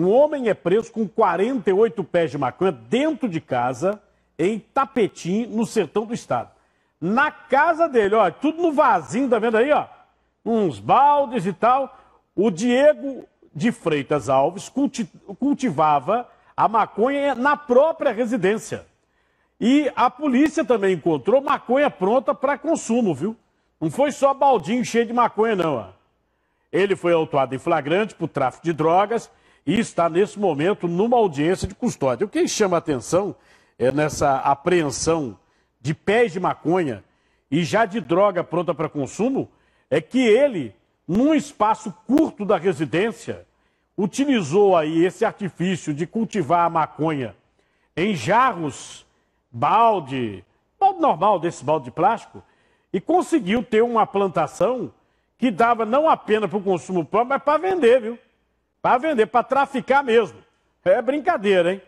Um homem é preso com 48 pés de maconha dentro de casa, em Tapetim, no sertão do estado. Na casa dele, ó, tudo no vasinho, tá vendo aí, ó? Uns baldes e tal. O Diego de Freitas Alves culti cultivava a maconha na própria residência. E a polícia também encontrou maconha pronta para consumo, viu? Não foi só baldinho cheio de maconha, não. Ó. Ele foi autuado em flagrante por tráfico de drogas e está nesse momento numa audiência de custódia. O que chama a atenção é nessa apreensão de pés de maconha e já de droga pronta para consumo é que ele, num espaço curto da residência, utilizou aí esse artifício de cultivar a maconha em jarros, balde, balde normal desse balde de plástico, e conseguiu ter uma plantação que dava não apenas para o consumo próprio, mas para vender, viu? Para vender, para traficar mesmo. É brincadeira, hein?